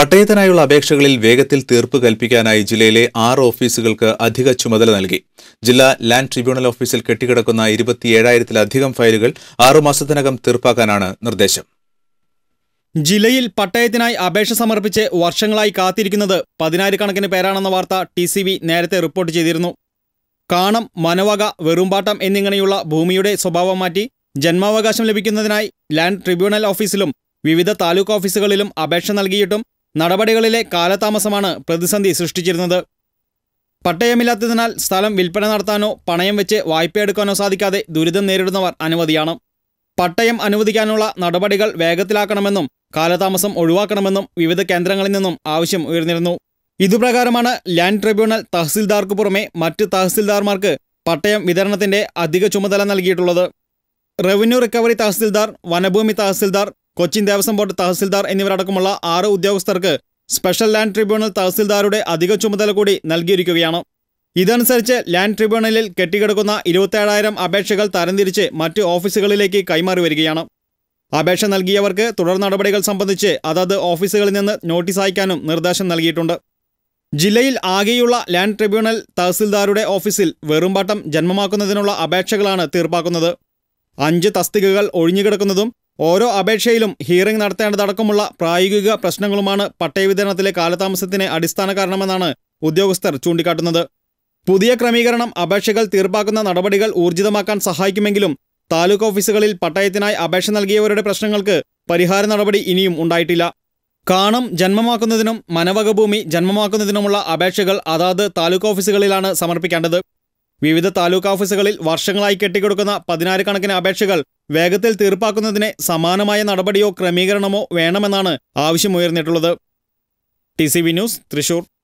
പട്ടയത്തിനായുള്ള അപേക്ഷകളിൽ വേഗത്തിൽ തീർപ്പ് കൽപ്പിക്കാനായി ജില്ലയിലെ ആറ് ഓഫീസുകൾക്ക് അധിക ചുമതല നൽകി ജില്ലാ ലാൻഡ് ട്രിബ്യൂണൽ ഓഫീസിൽ കെട്ടിക്കിടക്കുന്ന ഇരുപത്തിയേഴായിരത്തിലധികം ഫയലുകൾ ആറുമാസത്തിനകം തീർപ്പാക്കാനാണ് നിർദ്ദേശം ജില്ലയിൽ പട്ടയത്തിനായി അപേക്ഷ സമർപ്പിച്ച് വർഷങ്ങളായി കാത്തിരിക്കുന്നത് പതിനായിരക്കണക്കിന് പേരാണെന്ന വാർത്ത ടി നേരത്തെ റിപ്പോർട്ട് ചെയ്തിരുന്നു കാണം മനവക വെറുമ്പാട്ടം എന്നിങ്ങനെയുള്ള ഭൂമിയുടെ സ്വഭാവം മാറ്റി ജന്മാവകാശം ലഭിക്കുന്നതിനായി ലാൻഡ് ട്രിബ്യൂണൽ ഓഫീസിലും വിവിധ താലൂക്ക് ഓഫീസുകളിലും അപേക്ഷ നൽകിയിട്ടും നടപടികളിലെ കാലതാമസമാണ് പ്രതിസന്ധി സൃഷ്ടിച്ചിരുന്നത് പട്ടയമില്ലാത്തതിനാൽ സ്ഥലം വിൽപ്പന നടത്താനോ പണയം വെച്ച് വായ്പയെടുക്കാനോ സാധിക്കാതെ ദുരിതം നേരിടുന്നവർ അനുമതിയാണ് പട്ടയം അനുവദിക്കാനുള്ള നടപടികൾ വേഗത്തിലാക്കണമെന്നും കാലതാമസം ഒഴിവാക്കണമെന്നും വിവിധ കേന്ദ്രങ്ങളിൽ നിന്നും ആവശ്യം ഉയർന്നിരുന്നു ഇതുപ്രകാരമാണ് ലാൻഡ് ട്രിബ്യൂണൽ തഹസിൽദാർക്ക് പുറമെ മറ്റ് തഹസിൽദാർമാർക്ക് പട്ടയം വിതരണത്തിന്റെ അധിക ചുമതല നൽകിയിട്ടുള്ളത് റവന്യൂ റിക്കവറി തഹസിൽദാർ വനഭൂമി തഹസിൽദാർ കൊച്ചിൻ ദേവസ്വം ബോർഡ് തഹസിൽദാർ എന്നിവരടക്കമുള്ള ആറ് ഉദ്യോഗസ്ഥർക്ക് സ്പെഷ്യൽ ലാൻഡ് ട്രിബ്യൂണൽ തഹസിൽദാരുടെ അധിക ചുമതല കൂടി നൽകിയിരിക്കുകയാണ് ഇതനുസരിച്ച് ലാൻഡ് ട്രിബ്യൂണലിൽ കെട്ടിക്കിടക്കുന്ന ഇരുപത്തേഴായിരം അപേക്ഷകൾ തരംതിരിച്ച് മറ്റ് ഓഫീസുകളിലേക്ക് കൈമാറി വരികയാണ് അപേക്ഷ നൽകിയവർക്ക് തുടർ നടപടികൾ സംബന്ധിച്ച് അതത് ഓഫീസുകളിൽ നിന്ന് നോട്ടീസ് അയക്കാനും നിർദ്ദേശം നൽകിയിട്ടുണ്ട് ജില്ലയിൽ ആകെയുള്ള ലാൻഡ് ട്രിബ്യൂണൽ തഹസിൽദാരുടെ ഓഫീസിൽ വെറുംപാട്ടം ജന്മമാക്കുന്നതിനുള്ള അപേക്ഷകളാണ് തീർപ്പാക്കുന്നത് അഞ്ച് തസ്തികകൾ ഒഴിഞ്ഞുകിടക്കുന്നതും ഓരോ അപേക്ഷയിലും ഹിയറിംഗ് നടത്തേണ്ടതടക്കമുള്ള പ്രായോഗിക പ്രശ്നങ്ങളുമാണ് പട്ടയവിതരണത്തിലെ കാലതാമസത്തിന് അടിസ്ഥാന കാരണമെന്നാണ് ഉദ്യോഗസ്ഥർ ചൂണ്ടിക്കാട്ടുന്നത് പുതിയ ക്രമീകരണം അപേക്ഷകൾ തീർപ്പാക്കുന്ന നടപടികൾ ഊർജിതമാക്കാൻ സഹായിക്കുമെങ്കിലും താലൂക്ക് ഓഫീസുകളിൽ പട്ടയത്തിനായി അപേക്ഷ നൽകിയവരുടെ പ്രശ്നങ്ങൾക്ക് പരിഹാര നടപടി ഇനിയും ഉണ്ടായിട്ടില്ല കാണം ജന്മമാക്കുന്നതിനും മനവകഭൂമി ജന്മമാക്കുന്നതിനുമുള്ള അപേക്ഷകൾ അതാത് താലൂക്ക് ഓഫീസുകളിലാണ് സമർപ്പിക്കേണ്ടത് വിവിധ താലൂക്ക് ഓഫീസുകളിൽ വർഷങ്ങളായി കെട്ടിക്കൊടുക്കുന്ന പതിനായിരക്കണക്കിന് അപേക്ഷകൾ വേഗത്തിൽ തീർപ്പാക്കുന്നതിന് സമാനമായ നടപടിയോ ക്രമീകരണമോ വേണമെന്നാണ് ആവശ്യമുയർന്നിട്ടുള്ളത് T C V news Thrissur